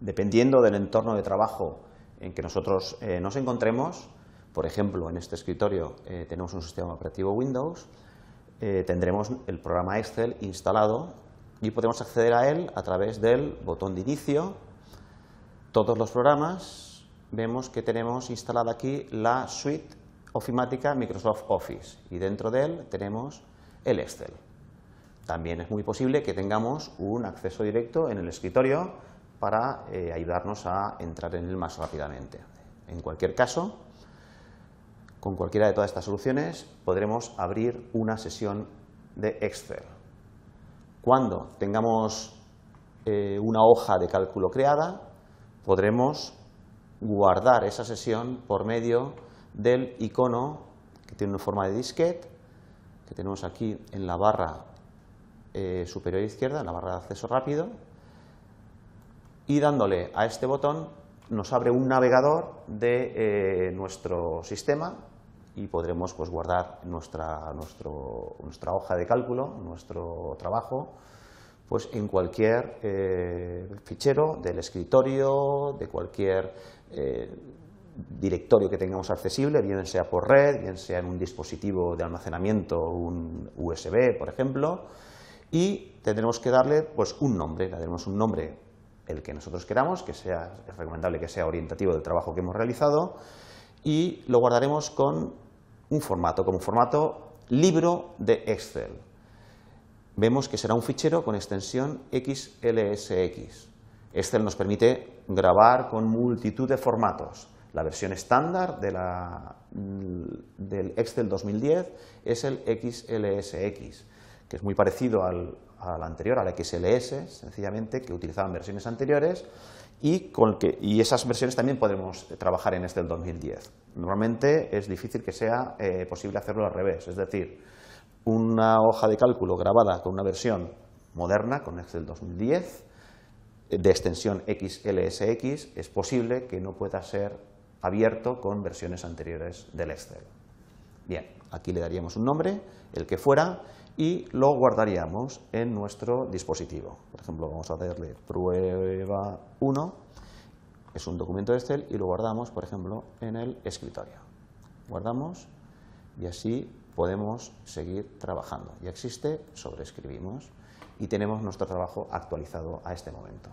Dependiendo del entorno de trabajo en que nosotros eh, nos encontremos, por ejemplo, en este escritorio eh, tenemos un sistema operativo Windows, eh, tendremos el programa Excel instalado y podemos acceder a él a través del botón de inicio. Todos los programas vemos que tenemos instalada aquí la suite ofimática Microsoft Office y dentro de él tenemos el Excel. También es muy posible que tengamos un acceso directo en el escritorio para eh, ayudarnos a entrar en él más rápidamente. En cualquier caso, con cualquiera de todas estas soluciones podremos abrir una sesión de Excel. Cuando tengamos eh, una hoja de cálculo creada, podremos guardar esa sesión por medio del icono que tiene una forma de disquete, que tenemos aquí en la barra eh, superior izquierda, en la barra de acceso rápido, y dándole a este botón nos abre un navegador de eh, nuestro sistema y podremos pues, guardar nuestra, nuestra hoja de cálculo, nuestro trabajo, pues en cualquier eh, fichero del escritorio, de cualquier eh, directorio que tengamos accesible, bien sea por red, bien sea en un dispositivo de almacenamiento, un USB, por ejemplo, y tendremos que darle pues, un nombre, le daremos un nombre el que nosotros queramos, que sea, es recomendable que sea orientativo del trabajo que hemos realizado, y lo guardaremos con un formato, como un formato libro de Excel. Vemos que será un fichero con extensión XLSX. Excel nos permite grabar con multitud de formatos. La versión estándar del Excel 2010 es el XLSX que es muy parecido al, la anterior, a la XLS, sencillamente, que utilizaban versiones anteriores, y, y esas versiones también podemos trabajar en este del 2010. Normalmente es difícil que sea eh, posible hacerlo al revés, es decir, una hoja de cálculo grabada con una versión moderna, con Excel 2010, de extensión XLSX, es posible que no pueda ser abierto con versiones anteriores del Excel. Bien, aquí le daríamos un nombre, el que fuera, y lo guardaríamos en nuestro dispositivo. Por ejemplo, vamos a darle prueba 1, es un documento de Excel, y lo guardamos, por ejemplo, en el escritorio. Guardamos y así podemos seguir trabajando. Ya existe, sobreescribimos y tenemos nuestro trabajo actualizado a este momento.